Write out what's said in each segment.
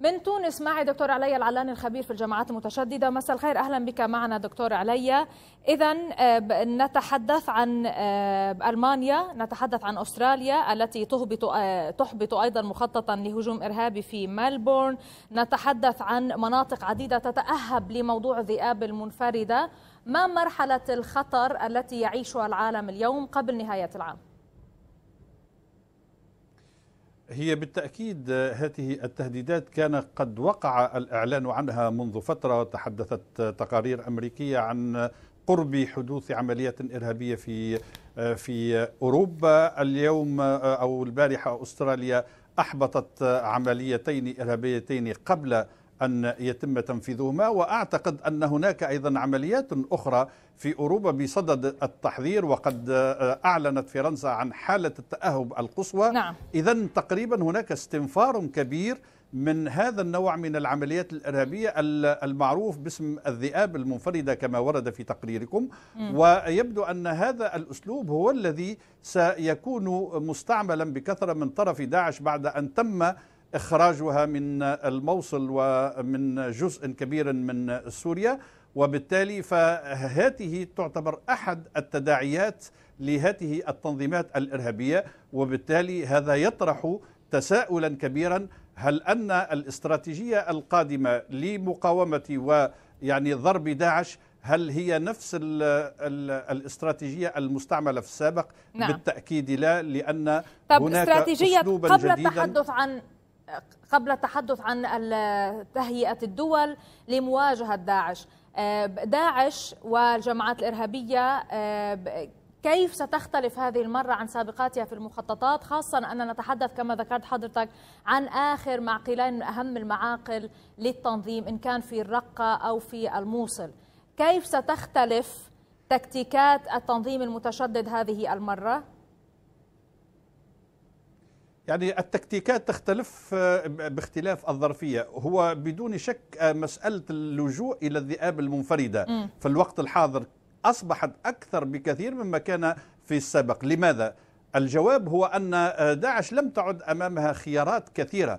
من تونس معي دكتور علي العلاني الخبير في الجماعات المتشدده مساء الخير اهلا بك معنا دكتور علي اذا آه، نتحدث عن آه، المانيا نتحدث عن استراليا التي تهبط آه، تحبط ايضا مخططا لهجوم ارهابي في ملبورن نتحدث عن مناطق عديده تتاهب لموضوع الذئاب المنفرده ما مرحله الخطر التي يعيشها العالم اليوم قبل نهايه العام هي بالتأكيد هذه التهديدات كان قد وقع الإعلان عنها منذ فترة تحدثت تقارير أمريكية عن قرب حدوث عمليات إرهابية في في أوروبا اليوم أو البارحة أستراليا أحبطت عمليتين إرهابيتين قبل أن يتم تنفيذهما وأعتقد أن هناك أيضا عمليات أخرى في أوروبا بصدد التحذير وقد آه، أعلنت فرنسا عن حالة التأهب القصوى نعم. إذا تقريبا هناك استنفار كبير من هذا النوع من العمليات الإرهابية المعروف باسم الذئاب المنفردة كما ورد في تقريركم ويبدو أن هذا الأسلوب هو الذي سيكون مستعملا بكثرة من طرف داعش بعد أن تم إخراجها من الموصل ومن جزء كبير من سوريا وبالتالي فهذه تعتبر أحد التداعيات لهذه التنظيمات الإرهابية وبالتالي هذا يطرح تساؤلا كبيرا هل أن الاستراتيجية القادمة لمقاومة ويعني ضرب داعش هل هي نفس الـ الـ الاستراتيجية المستعملة في السابق؟ نعم. بالتأكيد لا لأن طب هناك استراتيجية قبل التحدث عن قبل التحدث عن تهيئة الدول لمواجهة داعش آه، داعش والجماعات الإرهابية آه، كيف ستختلف هذه المرة عن سابقاتها في المخططات خاصة أننا نتحدث كما ذكرت حضرتك عن آخر معقلين من أهم المعاقل للتنظيم إن كان في الرقة أو في الموصل كيف ستختلف تكتيكات التنظيم المتشدد هذه المرة يعني التكتيكات تختلف آه، باختلاف الظرفيه هو بدون شك آه، مساله اللجوء الى الذئاب المنفرده م. في الوقت الحاضر اصبحت اكثر بكثير مما كان في السابق لماذا الجواب هو ان آه، داعش لم تعد امامها خيارات كثيره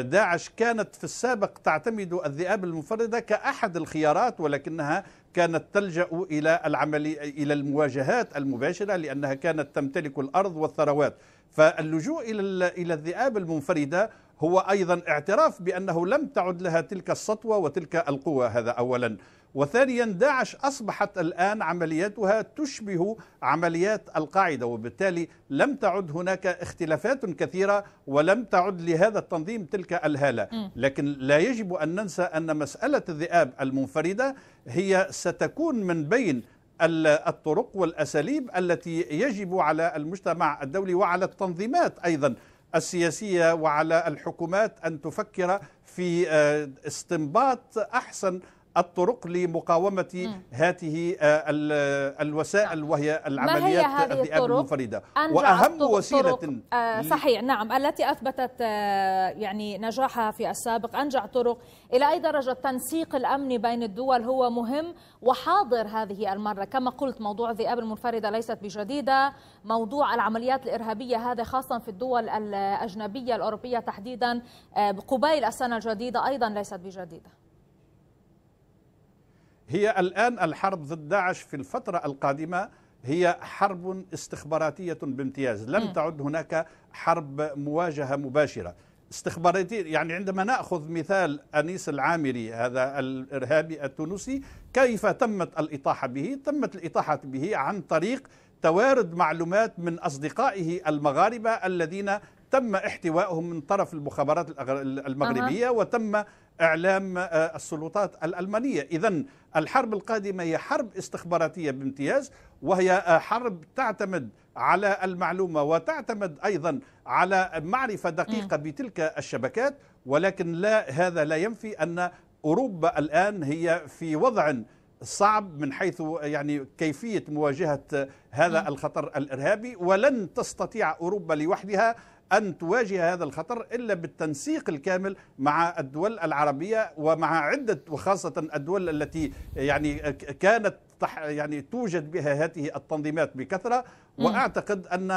داعش كانت في السابق تعتمد الذئاب المنفردة كأحد الخيارات ولكنها كانت تلجأ إلى العملية إلى المواجهات المباشرة لأنها كانت تمتلك الأرض والثروات فاللجوء إلى إلى الذئاب المنفردة هو أيضا اعتراف بأنه لم تعد لها تلك السطوة وتلك القوة هذا أولا وثانيا داعش أصبحت الآن عملياتها تشبه عمليات القاعدة وبالتالي لم تعد هناك اختلافات كثيرة ولم تعد لهذا التنظيم تلك الهالة لكن لا يجب أن ننسى أن مسألة الذئاب المنفردة هي ستكون من بين الطرق والأساليب التي يجب على المجتمع الدولي وعلى التنظيمات أيضا السياسية وعلى الحكومات أن تفكر في آه، استنباط أحسن الطرق لمقاومة آه، نعم. هذه الوسائل وهي العمليات الذئاب المنفردة وأهم وسيلة طرق آه، صحيح نعم التي أثبتت آه، يعني نجاحها في السابق أنجع طرق إلى أي درجة التنسيق الأمني بين الدول هو مهم وحاضر هذه المرة كما قلت موضوع الذئاب المنفردة ليست بجديدة موضوع العمليات الإرهابية هذا خاصة في الدول الأجنبية الأوروبية تحديدا قبيل السنة الجديدة أيضا ليست بجديدة هي الآن الحرب ضد داعش في الفترة القادمة هي حرب استخباراتية بامتياز لم م. تعد هناك حرب مواجهة مباشرة استخباراتية يعني عندما نأخذ مثال أنيس العامري هذا الإرهابي التونسي كيف تمت الإطاحة به تمت الإطاحة به عن طريق توارد معلومات من أصدقائه المغاربة الذين تم احتوائهم من طرف المخابرات المغربية وتم إعلام آه، السلطات الألمانية إذا الحرب القادمة هي حرب استخباراتية بامتياز وهي آه، حرب تعتمد على المعلومة وتعتمد أيضا على معرفة دقيقة بتلك الشبكات ولكن لا هذا لا ينفي أن أوروبا الآن هي في وضع صعب من حيث يعني كيفية مواجهة آه، هذا الخطر الإرهابي ولن تستطيع أوروبا لوحدها أن تواجه هذا الخطر إلا بالتنسيق الكامل مع الدول العربية ومع عدة وخاصة الدول التي يعني كانت يعني توجد بها هذه التنظيمات بكثرة وأعتقد أن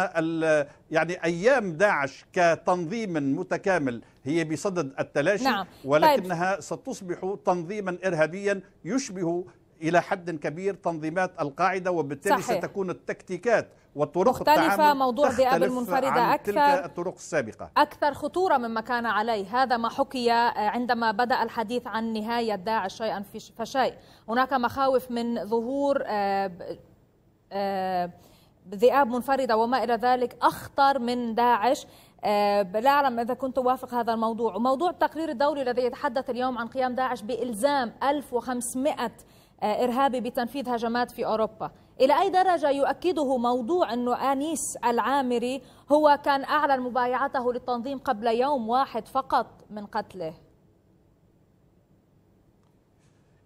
يعني أيام داعش كتنظيم متكامل هي بصدد التلاشي نعم. طيب. ولكنها ستصبح تنظيما إرهابيا يشبه إلى حد كبير تنظيمات القاعدة وبالتالي صحيح. ستكون التكتيكات والطرق مختلفة موضوع ذئاب المنفردة أكثر تلك الطرق السابقة أكثر خطورة مما كان عليه هذا ما حكي آه، عندما بدأ الحديث عن نهاية داعش شيئا فشيء هناك مخاوف من ظهور آه، آه، ذئاب منفردة وما إلى ذلك أخطر من داعش لا أعلم إذا كنت وافق هذا الموضوع وموضوع التقرير الدولي الذي يتحدث اليوم عن قيام داعش بإلزام 1500 إرهابي بتنفيذ هجمات في أوروبا إلى أي درجة يؤكده موضوع أنه آنيس العامري هو كان أعلن مبايعته للتنظيم قبل يوم واحد فقط من قتله؟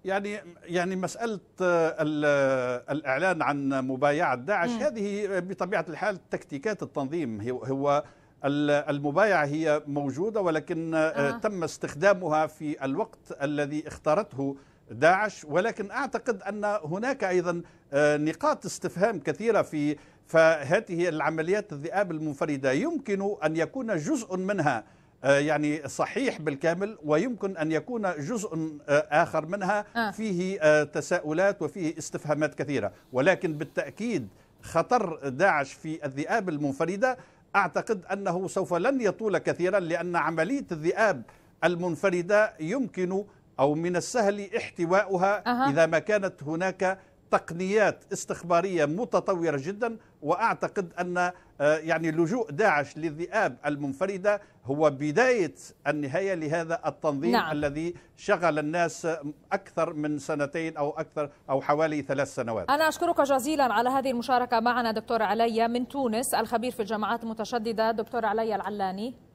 يعني يعني مسألة آه، آه، الإعلان عن مبايعة داعش م. هذه بطبيعة الحال تكتيكات التنظيم هو المبايعة هي موجودة ولكن آه. تم استخدامها في الوقت الذي اختارته داعش ولكن اعتقد ان هناك ايضا آه، نقاط استفهام كثيره في فهذه العمليات الذئاب المنفرده يمكن ان يكون جزء منها آه، يعني صحيح بالكامل ويمكن ان يكون جزء آه، اخر منها فيه تساؤلات وفيه استفهامات كثيره ولكن بالتاكيد خطر داعش في الذئاب المنفرده اعتقد انه سوف لن يطول كثيرا لان عمليه الذئاب المنفرده يمكن أو من السهل احتواؤها أه. إذا ما كانت هناك تقنيات استخبارية متطورة جدا وأعتقد أن آه، يعني لجوء داعش للذئاب المنفردة هو بداية النهاية لهذا التنظيم نعم. الذي شغل الناس أكثر من سنتين أو أكثر أو حوالي ثلاث سنوات أنا أشكرك جزيلا على هذه المشاركة معنا دكتور علي من تونس الخبير في الجماعات المتشددة دكتور علي العلاني